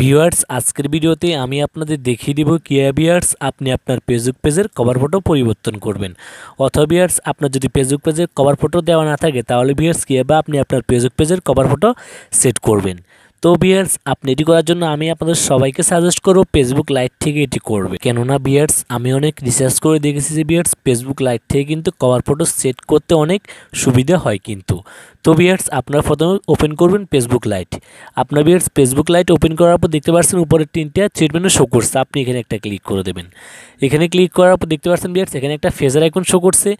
viewers আজকের ভিডিওতে আমি আপনাদের দেখিয়ে দিব কীভাবে বিয়ার্স আপনি আপনার ফেসবুক পেজের কভার ফটো পরিবর্তন করবেন অথবা বিয়ার্স আপনার যদি ফেসবুক পেজের কভার ফটো দেওয়া না থাকে তাহলে ভিউয়ার্স বা আপনি আপনার ফেসবুক পেজের কভার ফটো সেট করবেন তো বিয়ার্স আপনি এটি করার জন্য আমি আপনাদের সবাইকে সাজেস্ট করবো ফেসবুক লাইট থেকে এটি করবে কেননা বিয়ার্স আমি অনেক রিসার্চ করে দেখেছি যে বিয়ার্স ফেসবুক লাইট থেকে কিন্তু কভার ফটো সেট করতে অনেক সুবিধা হয় কিন্তু তো বিয়ার্স আপনারা প্রথমে ওপেন করবেন ফেসবুক লাইট আপনার বিয়ার্স ফেসবুক লাইট ওপেন করার পর দেখতে পাচ্ছেন উপরের তিনটা ট্রিটমেন্টে শো করছে আপনি এখানে একটা ক্লিক করে দেবেন এখানে ক্লিক করার পর দেখতে পাচ্ছেন বিয়ার্স এখানে একটা ফেজার আইকন শো করছে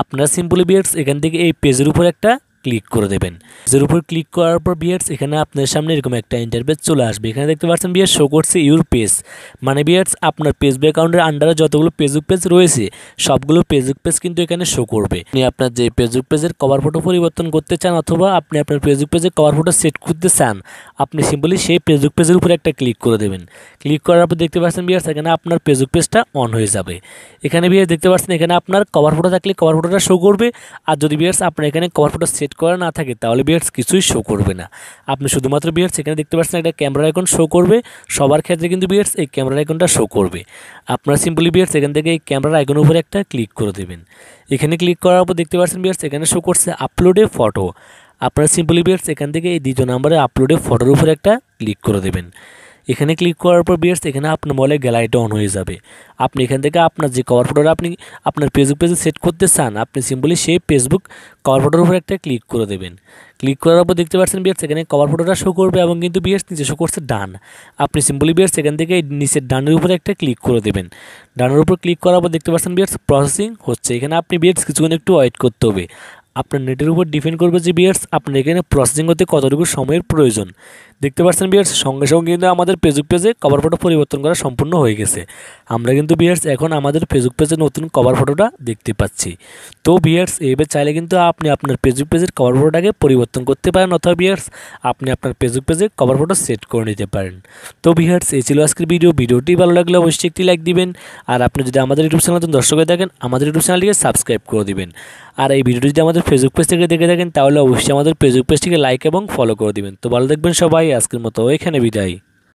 আপনার সিম্পলি বিয়ার্স এখান থেকে এই পেজের উপর একটা ক্লিক করে দেবেন এর উপর ক্লিক করার পর বিয়ার্স এখানে আপনার সামনে এরকম একটা ইন্টারভেস চলে আসবে এখানে দেখতে পাচ্ছেন বিয়ার শো করছে ইউর পেজ মানে বিয়ার্স আপনার পেজবুক অ্যাকাউন্টের আন্ডারে যতগুলো ফেসবুক পেজ রয়েছে সবগুলো ফেসবুক পেজ কিন্তু এখানে শো করবে আপনি আপনার যে ফেসবুক পেজের কভার ফটো পরিবর্তন করতে চান অথবা আপনি আপনার ফেসবুক পেজের কভার ফটো সেট করতে চান আপনি সিম্পলি সেই ফেসবুক পেজের উপরে একটা ক্লিক করে দেবেন ক্লিক করার পর দেখতে পাচ্ছেন বিয়ার এখানে আপনার ফেসবুক পেজটা অন হয়ে যাবে এখানে বিয়ার দেখতে পাচ্ছেন এখানে আপনার কভার ফটো থাকলে কভার ফটোটা শো করবে আর যদি বিয়ার্স আপনার এখানে কভার ফটো সেট করা না থাকে তাহলে বিয়ার্স কিছুই শো করবে না আপনি শুধুমাত্র বিয়ার্স এখানে দেখতে পাচ্ছেন একটা ক্যামেরা আইকন শো করবে সবার ক্ষেত্রে কিন্তু বিয়ার্স এই ক্যামেরা আইকনটা শো করবে আপনার সিম্পলি বিয়ার্স এখান থেকে এই ক্যামেরার আইকন উপরে একটা ক্লিক করে দেবেন এখানে ক্লিক করার পর দেখতে পাচ্ছেন বিয়ার্স এখানে শো করছে আপলোডে ফটো আপনার সিম্পলি বিয়ার্স এখান থেকে এই দ্বিতীয় নাম্বারে আপলোডে ফটোর উপরে একটা ক্লিক করে দেবেন এখানে ক্লিক করার পর বিয়ার্স এখানে আপনার মোবাইলের গ্যালারিটা অন হয়ে যাবে আপনি এখান থেকে আপনার যে কভার ফটোটা আপনি আপনার ফেসবুক পেজে সেট করতে চান আপনি সিম্পলি সেই ফেসবুক কভার ফটোর উপর একটা ক্লিক করে দেবেন ক্লিক করার পর দেখতে পাচ্ছেন বিয়ার্স এখানে কভার ফটোটা শো করবে এবং কিন্তু বিয়ার্স নিচে শো করছে ডান আপনি সিম্পলি বিয়ার্স এখান থেকে নিচের ডানের উপরে একটা ক্লিক করে দেবেন ডানের উপর ক্লিক করার পর দেখতে পাচ্ছেন বিয়ার্স প্রসেসিং হচ্ছে এখানে আপনি বিয়ার্স কিছুক্ষণ একটু ওয়েট করতে হবে আপনার নেটের উপর ডিপেন্ড করবে যে বিয়ার্স আপনার এখানে প্রসেসিং হতে কতটুকু সময়ের প্রয়োজন দেখতে পাচ্ছেন বিয়ার্স সঙ্গে সঙ্গে কিন্তু আমাদের ফেসবুক পেজে কভার ফটো পরিবর্তন করা সম্পূর্ণ হয়ে গেছে আমরা কিন্তু বিয়ার্স এখন আমাদের ফেসবুক পেজে নতুন কভার ফটোটা দেখতে পাচ্ছি তো বিয়ার্স এবার চাইলে কিন্তু আপনি আপনার ফেসবুক পেজের কভার ফটোটাকে পরিবর্তন করতে পারেন অথবা বিয়ার্স আপনি আপনার ফেসবুক পেজে কভার ফটো সেট করে নিতে পারেন তো বিয়ার্স এই ছিল আজকের ভিডিও ভিডিওটি ভালো লাগলে অবশ্যই একটি লাইক দিবেন আর আপনি যদি আমাদের ইউটিউব চ্যানেল দর্শক হয়ে থাকেন আমাদের ইউটিউব চ্যানেলটিকে সাবস্ক্রাইব করে দিবেন আর এই ভিডিওটি যদি আমাদের ফেসবুক পেজ থেকে দেখে থাকেন তাহলে অবশ্যই আমাদের ফেসবুক পেজটিকে লাইক এবং ফলো করে দিবেন তো ভালো দেখবেন সবাই আজকের মতো এখানে বিদায়